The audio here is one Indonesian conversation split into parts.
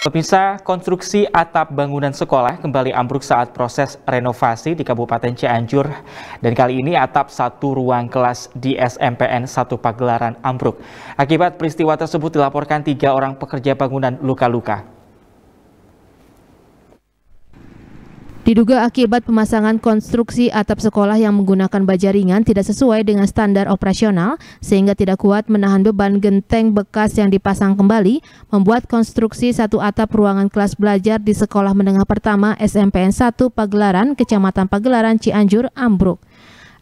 Pemirsa, konstruksi atap bangunan sekolah kembali ambruk saat proses renovasi di Kabupaten Cianjur. Dan kali ini atap satu ruang kelas di SMPN 1 Pagelaran ambruk. Akibat peristiwa tersebut dilaporkan tiga orang pekerja bangunan luka-luka. Diduga akibat pemasangan konstruksi atap sekolah yang menggunakan baja ringan tidak sesuai dengan standar operasional sehingga tidak kuat menahan beban genteng bekas yang dipasang kembali, membuat konstruksi satu atap ruangan kelas belajar di sekolah menengah pertama SMPN 1 Pagelaran, Kecamatan Pagelaran, Cianjur, ambruk.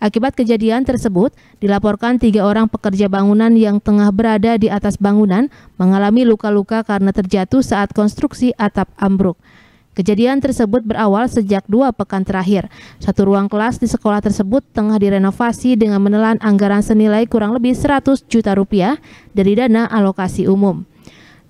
Akibat kejadian tersebut, dilaporkan tiga orang pekerja bangunan yang tengah berada di atas bangunan mengalami luka-luka karena terjatuh saat konstruksi atap ambruk. Kejadian tersebut berawal sejak dua pekan terakhir. Satu ruang kelas di sekolah tersebut tengah direnovasi dengan menelan anggaran senilai kurang lebih 100 juta rupiah dari dana alokasi umum.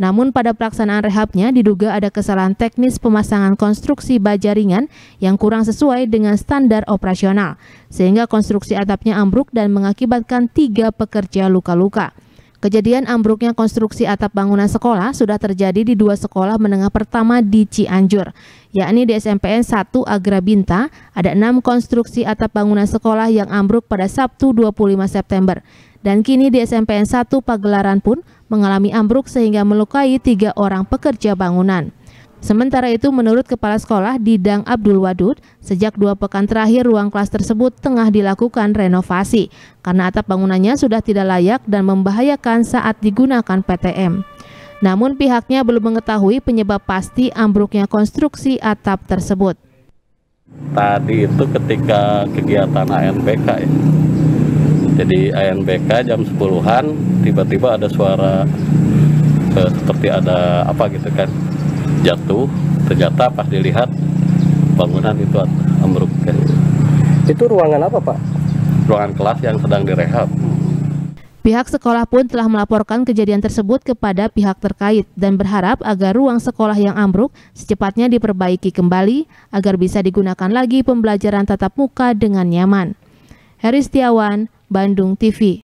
Namun pada pelaksanaan rehabnya diduga ada kesalahan teknis pemasangan konstruksi baja ringan yang kurang sesuai dengan standar operasional, sehingga konstruksi atapnya ambruk dan mengakibatkan tiga pekerja luka-luka. Kejadian ambruknya konstruksi atap bangunan sekolah sudah terjadi di dua sekolah menengah pertama di Cianjur, yakni di SMPN 1 Agrabinta, ada enam konstruksi atap bangunan sekolah yang ambruk pada Sabtu 25 September. Dan kini di SMPN 1 Pagelaran pun mengalami ambruk sehingga melukai tiga orang pekerja bangunan. Sementara itu, menurut Kepala Sekolah Didang Abdul Wadud, sejak dua pekan terakhir ruang kelas tersebut tengah dilakukan renovasi karena atap bangunannya sudah tidak layak dan membahayakan saat digunakan PTM. Namun pihaknya belum mengetahui penyebab pasti ambruknya konstruksi atap tersebut. Tadi itu ketika kegiatan ANBK ya. Jadi ANBK jam 10-an tiba-tiba ada suara eh, seperti ada apa gitu kan jatuh ternyata pas dilihat bangunan itu ambruk itu ruangan apa pak ruangan kelas yang sedang direhab Pihak sekolah pun telah melaporkan kejadian tersebut kepada pihak terkait dan berharap agar ruang sekolah yang ambruk secepatnya diperbaiki kembali agar bisa digunakan lagi pembelajaran tatap muka dengan nyaman. Heri Setiawan, Bandung TV